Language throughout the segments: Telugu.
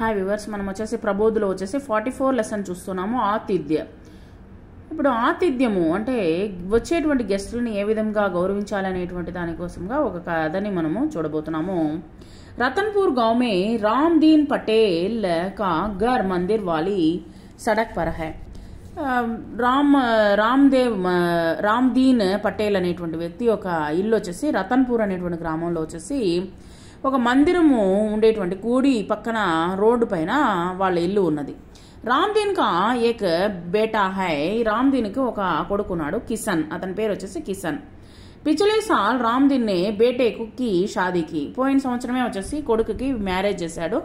హాయ్ వివర్స్ మనం వచ్చేసి ప్రబోధులో వచ్చేసి ఫార్టీ ఫోర్ లెసన్ చూస్తున్నాము ఆతిథ్య ఇప్పుడు ఆతిథ్యము అంటే వచ్చేటువంటి గెస్టులని ఏ విధంగా గౌరవించాలనేటువంటి దానికోసంగా ఒక కథని మనము చూడబోతున్నాము రతన్పూర్ గౌమే రామ్ దీన్ పటేల్ కా గర్ మందిర్ వాలి సడక్ పరహే రామ్ రామ్ రామ్దేవ్ దీన్ పటేల్ అనేటువంటి వ్యక్తి ఒక ఇల్లు వచ్చేసి రతన్పూర్ అనేటువంటి గ్రామంలో వచ్చేసి ఒక మందిరము ఉండేటువంటి కూడి పక్కన రోడ్డు పైన వాళ్ళ ఇల్లు ఉన్నది రామ్దీన్ కా ఏక బేటా హై రామ్దీన్కి ఒక కొడుకున్నాడు కిసన్ అతని పేరు వచ్చేసి కిసన్ పిచ్చలే సాల్ రామ్దీన్ బేటే కుక్కి షాదీకి పోయిన సంవత్సరమే వచ్చేసి కొడుకుకి మ్యారేజ్ చేశాడు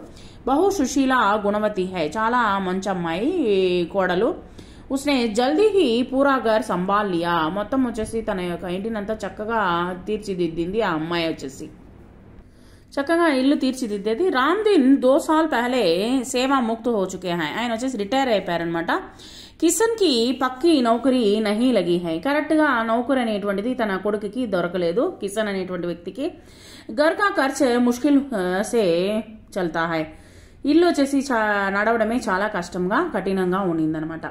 బహు సుశీల గుణవతి హై చాలా మంచి అమ్మాయి కోడలు ఉస్నే జల్దీకి పూరాగర్ సంభాల్ మొత్తం వచ్చేసి తన యొక్క ఇంటినంతా చక్కగా తీర్చిదిద్దింది ఆ అమ్మాయి వచ్చేసి చక్కగా ఇల్లు తీర్చిదిద్దేది దిన్ దో సాల్ పహలే సేవా ముక్త హో చుకే హాయ్ ఆయన వచ్చేసి రిటైర్ అయిపోయారనమాట కిసన్కి పక్కి నౌకరి నహి లగి హై కరెక్ట్గా నౌకరి అనేటువంటిది తన కొడుకుకి దొరకలేదు కిసన్ అనేటువంటి వ్యక్తికి గర్కా ఖర్చ్ ముష్కిల్ సే చల్తా హాయ్ ఇల్లు వచ్చేసి నడవడమే చాలా కష్టంగా కఠినంగా ఉండిందనమాట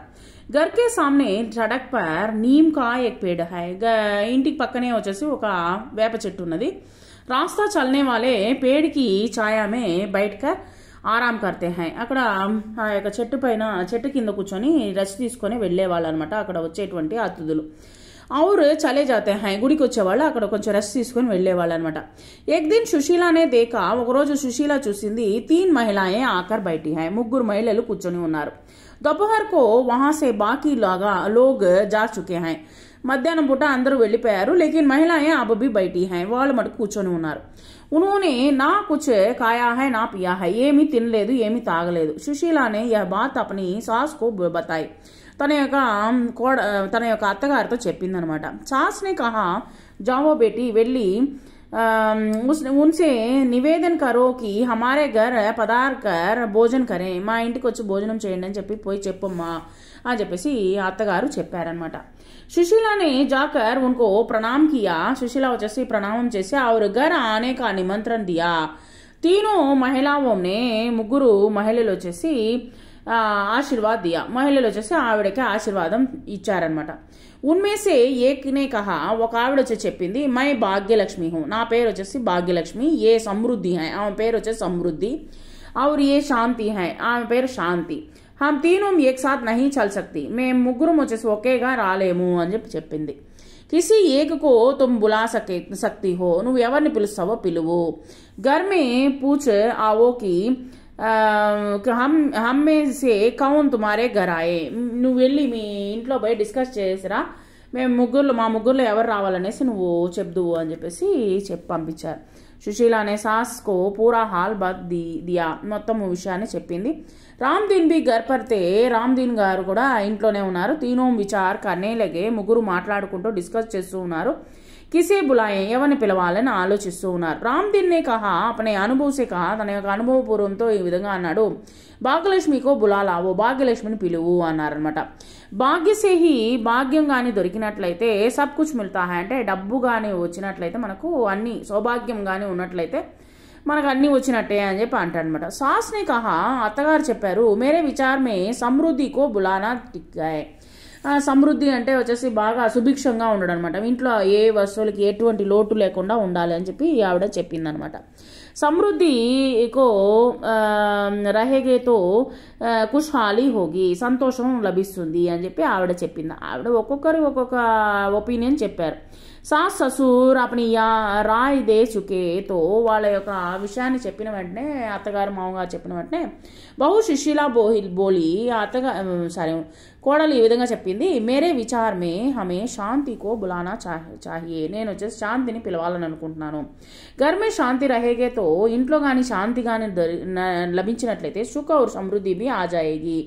గర్కే సామ్నే సడక్ పర్ నీమ్ కా ఎక్ పేడ్ హాయ్ ఇంటికి పక్కనే వచ్చేసి ఒక వేప చెట్టు ఉన్నది రాస్తా చల్నే వాళ్ళే పేడికి ఛాయామే బయటక ఆరామ్ కర్తే హాయ్ అక్కడ ఆ యొక్క చెట్టు పైన చెట్టు కింద కూర్చొని రెస్ట్ తీసుకొని వెళ్ళేవాళ్ళు అనమాట అక్కడ వచ్చేటువంటి అతిథులు అవురు చలే జాతే हैं గుడికి వచ్చేవాళ్ళు అక్కడ కొంచెం రెస్ట్ తీసుకొని వెళ్ళేవాళ్ళు అనమాట ఎక్ దిన్ సుశీలానే దేక ఒకరోజు సుశీల చూసింది తీన్ మహిళాయే ఆకర్ బయటి హాయ్ ముగ్గురు మహిళలు కూర్చొని ఉన్నారు दोपहर को బాకీ లాగా बाकी జా చుకే హాయ్ మధ్యాహ్నం పూట అందరూ వెళ్ళిపోయారు లేకిన్ మహిళాయే ఆ బబ్బీ బయటి హై వాళ్ళు మటుకు కూర్చొని ఉన్నారు ఉనూనే నా కుచే కాయా హై నా పియా హై ఏమీ తినలేదు ఏమీ తాగలేదు సుశీలానే యహ బాత్ అపని సాస్కు బతాయి తన యొక్క కోడ తన యొక్క అత్తగారితో చెప్పిందనమాట సాస్ని కహా జావో బేటి వెళ్ళి ఉన్సే నివేదన కరోకి హమారే ఘర్ పదార్ కర్ భోజన్ కరే మా ఇంటికి వచ్చి భోజనం చేయండి అని చెప్పి పోయి చెప్పమ్మా అని చెప్పేసి అత్తగారు చెప్పారనమాట సుశీలాని జాకర్ ఉన్కో ప్రణామ్ కియా సుశీల వచ్చేసి ప్రణామం చేసి ఆ దగ్గర ఆనేక నిమంత్రణ దియా తీను మహిళావోమ్నే ముగ్గురు మహిళలు వచ్చేసి ఆశీర్వాద్ దియా మహిళలు వచ్చేసి ఆవిడకి ఆశీర్వాదం ఇచ్చారనమాట ఉన్మేసే ఏకనే కహా ఒక ఆవిడ వచ్చి చెప్పింది మై భాగ్యలక్ష్మి హో నా పేరు వచ్చేసి భాగ్యలక్ష్మి ఏ సమృద్ధి హై ఆమె పేరు వచ్చేసి సమృద్ధి ఆవిడ ఏ శాంతి హై ఆమె పేరు శాంతి హమ్ తీను ఏక్ సాత్ నహి చల్ సక్తి మేము ముగ్గురం వచ్చేసి ఒకేగా రాలేము అని చెప్పి చెప్పింది కిసి ఏకకో తుమ్ బులా సకే సక్తి హో నువ్వు ఎవరిని పిలుస్తావో పిలువు గర్మే పూచ్ ఆవోకి హమ్ హమ్మే కౌన్ తుమారే గరాయే నువ్వు వెళ్ళి మీ ఇంట్లో పోయి డిస్కస్ చేసిరా మేము ముగ్గురు మా ముగ్గురులో ఎవరు రావాలనేసి నువ్వు చెప్దువు అని చెప్పేసి చెప్పి పంపించారు సుశీల అనే సాస్కో పూరా హాల్ బద్ ది దియా మొత్తం విషయాన్ని చెప్పింది దీన్ బి గర్పర్తే దీన్ గారు కూడా ఇంట్లోనే ఉన్నారు తీనోం విచార్ కనేలగే ముగ్గురు మాట్లాడుకుంటూ డిస్కస్ చేస్తూ ఉన్నారు కిసే బులాయే ఎవరిని పిలవాలని ఆలోచిస్తూ ఉన్నారు రామ్ దీన్నే కహా అపనే అనుభవసే కహా తన యొక్క అనుభవపూర్వంతో ఈ విధంగా అన్నాడు భాగ్యలక్ష్మికో బులాలావు భాగ్యలక్ష్మిని పిలువు అన్నారనమాట భాగ్యసేహి భాగ్యం కానీ దొరికినట్లయితే సబ్ కుచ్ మిల్తాహా అంటే డబ్బు కానీ వచ్చినట్లయితే మనకు అన్ని సౌభాగ్యం కానీ ఉన్నట్లయితే మనకు అన్నీ వచ్చినట్టే అని చెప్పి అనమాట సాస్ని కహా అత్తగారు చెప్పారు మేరే విచారమే సమృద్ధికో బులానా టిక్కాయ్ సమృద్ధి అంటే వచ్చేసి బాగా సుభిక్షంగా ఉండడం అనమాట ఇంట్లో ఏ వస్తువులకి ఎటువంటి లోటు లేకుండా ఉండాలి అని చెప్పి ఆవిడ చెప్పిందనమాట సమృద్ధి को రహేగే తో ఖుషాలి హోగి సంతోషం లభిస్తుంది అని చెప్పి ఆవిడ చెప్పింది ఆవిడ ఒక్కొక్కరు ఒక్కొక్క ఒపీనియన్ చెప్పారు సాస్ ససూర్ యా రాయ్ దే చుకేతో వాళ్ళ యొక్క విషయాన్ని చెప్పిన వెంటనే అత్తగారు మామగారు చెప్పిన వెంటనే బహు శిష్యులా బోహి బోలి అత్తగా సారీ కోడలు ఈ విధంగా చెప్పింది మేరే విచార్ మే హమే శాంతికో బులానా చాహియే నేను వచ్చేసి శాంతిని పిలవాలని అనుకుంటున్నాను గర్మే శాంతి రహేగేతో ఇంట్లో కానీ శాంతి కానీ లభించినట్లయితే సుఖ సమృద్ధి బి ఆజాయేగి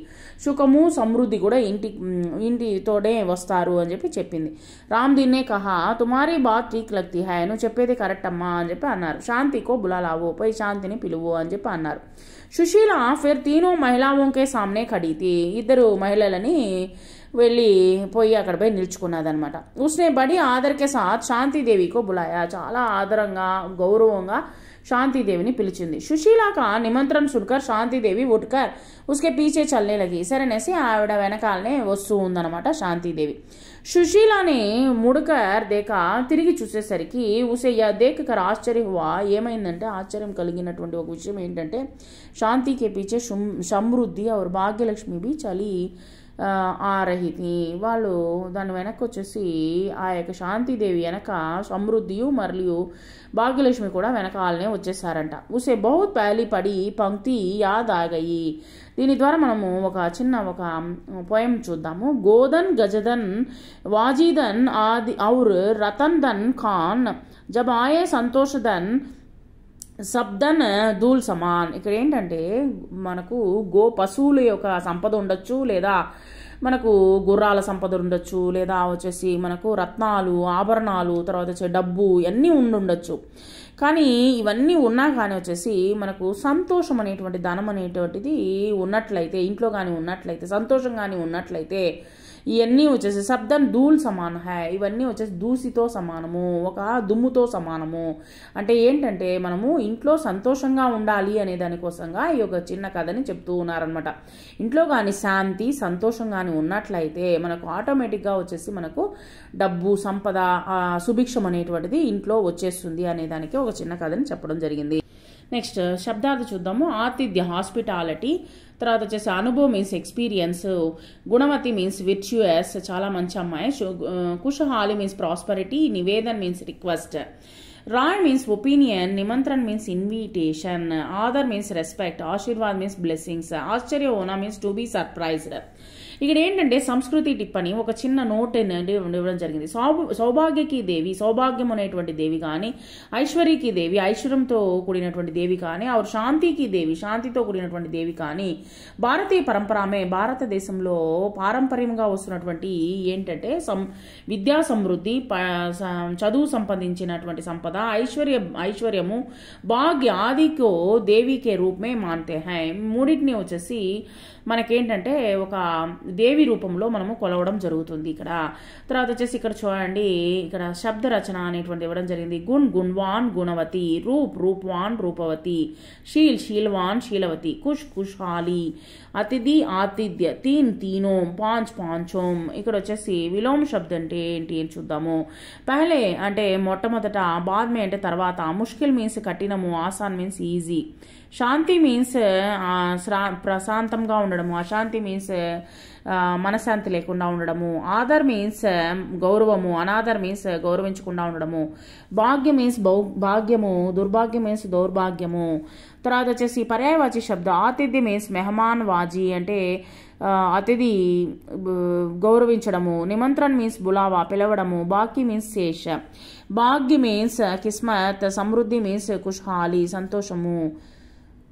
సుఖము సమృద్ధి కూడా ఇంటి ఇంటితోనే వస్తారు అని చెప్పి చెప్పింది రామ్ దీన్నే కహా తుమారి బాత్ టీక్ లక్తి హాయ్ నువ్వు చెప్పేది కరెక్ట్ అమ్మా అని చెప్పి అన్నారు శాంతికో బులాలావు పోయి శాంతిని పిలువు అని చెప్పి అన్నారు సుశీల ఫిర్ తీను మహిళాఓంకే సామ్నే ఖడీతి ఇద్దరు మహిళలని వెళ్ళి పోయి అక్కడ పోయి నిల్చుకున్నదనమాట ఉస్నే బడి ఆదర్కే సాత్ శాంతిదేవికో బులాయా చాలా ఆదరంగా గౌరవంగా శాంతిదేవిని పిలిచింది సుశీలాక నిమంత్రణ సుడ్కర్ శాంతిదేవి ఉట్కర్ ఉస్కే పీచే చల్లే లగి సరేనేసి ఆవిడ వెనకాలనే వస్తూ ఉందనమాట శాంతిదేవి సుశీలాని ముడుకర్ దేక తిరిగి చూసేసరికి ఉసే దేకర్ ఆశ్చర్యవా ఏమైందంటే ఆశ్చర్యం కలిగినటువంటి ఒక విషయం ఏంటంటే శాంతికే పీచే సమృద్ధి అవర్ భాగ్యలక్ష్మి బి చలి ఆరహితి వాళ్ళు దాని వెనక్కి వచ్చేసి ఆ యొక్క శాంతిదేవి వెనక సమృద్ధి మరియు భాగ్యలక్ష్మి కూడా వెనకాలనే వచ్చేసారంట ఉసే బహుత్ ప్యాలి పడి పంక్తి యాదాగయి దీని ద్వారా మనము ఒక చిన్న ఒక పోయం చూద్దాము గోదన్ గజదన్ వాజీదన్ ఆది ఔర్ రతన్ దన్ ఖాన్ జబ్ ఆయే సంతోషదన్ శబ్దన్ ధూల్ సమాన్ ఇక్కడ ఏంటంటే మనకు గో పశువుల యొక్క సంపద ఉండొచ్చు లేదా మనకు గుర్రాల సంపద ఉండొచ్చు లేదా వచ్చేసి మనకు రత్నాలు ఆభరణాలు తర్వాత వచ్చే డబ్బు ఇవన్నీ ఉండుండొచ్చు కానీ ఇవన్నీ ఉన్నా కానీ వచ్చేసి మనకు సంతోషం అనేటువంటి ధనం అనేటువంటిది ఉన్నట్లయితే ఇంట్లో కానీ ఉన్నట్లయితే సంతోషం కానీ ఉన్నట్లయితే ఇవన్నీ వచ్చేసి శబ్దం ధూల్ సమాన హై ఇవన్నీ వచ్చేసి దూసితో సమానము ఒక దుమ్ముతో సమానము అంటే ఏంటంటే మనము ఇంట్లో సంతోషంగా ఉండాలి అనే దానికోసంగా ఈ యొక్క చిన్న కథని చెప్తూ ఉన్నారనమాట ఇంట్లో కానీ శాంతి సంతోషం కానీ ఉన్నట్లయితే మనకు ఆటోమేటిక్గా వచ్చేసి మనకు డబ్బు సంపద సుభిక్షం అనేటువంటిది ఇంట్లో వచ్చేస్తుంది అనే దానికి ఒక చిన్న కథని చెప్పడం జరిగింది నెక్స్ట్ శబ్దాలు చూద్దాము ఆతిథ్య హాస్పిటాలిటీ తర్వాత వచ్చేసి అనుభవం మీన్స్ ఎక్స్పీరియన్స్ గుణవతి మీన్స్ విర్చ్యుయస్ చాలా మంచి అమ్మాయి కుషహాలి మీన్స్ ప్రాస్పరిటీ నివేదన్ మీన్స్ రిక్వెస్ట్ రాయ్ మీన్స్ ఒపీనియన్ నిమంత్రణ మీన్స్ ఇన్విటేషన్ ఆదర్ మీన్స్ రెస్పెక్ట్ ఆశీర్వాద్ మీన్స్ బ్లెస్సింగ్స్ ఆశ్చర్య ఓనా మీన్స్ టు బీ సర్ప్రైజ్డ్ ఇక్కడ ఏంటంటే సంస్కృతి టిప్ అని ఒక చిన్న నోట్ ఇవ్వడం జరిగింది సౌభాగ్యకి దేవి సౌభాగ్యం అనేటువంటి దేవి కానీ ఐశ్వర్యకి దేవి ఐశ్వర్యంతో కూడినటువంటి దేవి కానీ ఆరు శాంతికి దేవి శాంతితో కూడినటువంటి దేవి కానీ భారతీయ పరంపరామే భారతదేశంలో పారంపర్యంగా వస్తున్నటువంటి ఏంటంటే సం విద్యా సమృద్ధి చదువు సంపాదించినటువంటి సంపద ఐశ్వర్య ఐశ్వర్యము భాగ్య ఆదికో దేవికే రూపమే మాన్తే హై మూడింటిని వచ్చేసి మనకేంటంటే ఒక దేవి రూపంలో మనము కొలవడం జరుగుతుంది ఇక్కడ తర్వాత వచ్చేసి ఇక్కడ చూడండి ఇక్కడ శబ్ద రచన అనేటువంటి ఇవ్వడం జరిగింది గుణ్ గుణ్వాన్ గుణవతి రూప్ రూప్వాన్ రూపవతి షీల్ షీల్వాన్ శీలవతి కుష్ కుషాలి అతిథి ఆతిథ్య తీన్ తీనోం పాంచ్ పాంచోం ఇక్కడ వచ్చేసి విలోమ శబ్దం అంటే ఏంటి అని చూద్దాము పహలే అంటే మొట్టమొదట బాద్మే అంటే తర్వాత ముష్కిల్ మీన్స్ కఠినము ఆసాన్ మీన్స్ ఈజీ శాంతి మీన్స్ ప్రశాంతంగా ఉండడము అశాంతి మీన్స్ మనశ్శాంతి లేకుండా ఉండడము ఆదర్ మీన్స్ గౌరవము అనాదర్ మీన్స్ గౌరవించకుండా ఉండడము భాగ్యం మీన్స్ బౌ భాగ్యము దుర్భాగ్యం మీన్స్ దౌర్భాగ్యము తర్వాత వచ్చేసి పర్యాయవాచి శబ్ద ఆతిథ్య మీన్స్ మెహమాన్ వాజీ అంటే అతిథి గౌరవించడము నిమంత్రణ మీన్స్ బులావా పిలవడము బాకీ మీన్స్ శేష భాగ్య మీన్స్ కిస్మత్ సమృద్ధి మీన్స్ కుషాలి సంతోషము